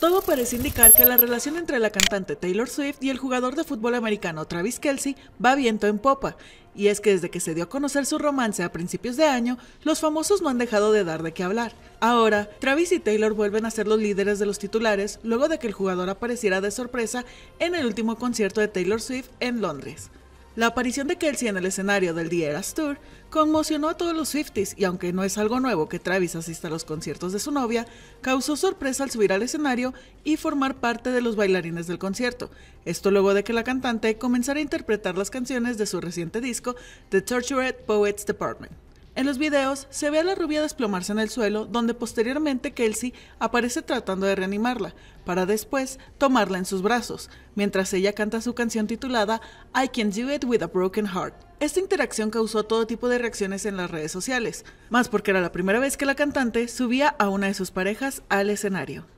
Todo parece indicar que la relación entre la cantante Taylor Swift y el jugador de fútbol americano Travis Kelsey va viento en popa, y es que desde que se dio a conocer su romance a principios de año, los famosos no han dejado de dar de qué hablar. Ahora, Travis y Taylor vuelven a ser los líderes de los titulares luego de que el jugador apareciera de sorpresa en el último concierto de Taylor Swift en Londres. La aparición de Kelsey en el escenario del Dieras Tour conmocionó a todos los Swifties y aunque no es algo nuevo que Travis asista a los conciertos de su novia, causó sorpresa al subir al escenario y formar parte de los bailarines del concierto. Esto luego de que la cantante comenzara a interpretar las canciones de su reciente disco, The Tortured Poets Department. En los videos se ve a la rubia desplomarse en el suelo, donde posteriormente Kelsey aparece tratando de reanimarla, para después tomarla en sus brazos, mientras ella canta su canción titulada I Can Do It With a Broken Heart. Esta interacción causó todo tipo de reacciones en las redes sociales, más porque era la primera vez que la cantante subía a una de sus parejas al escenario.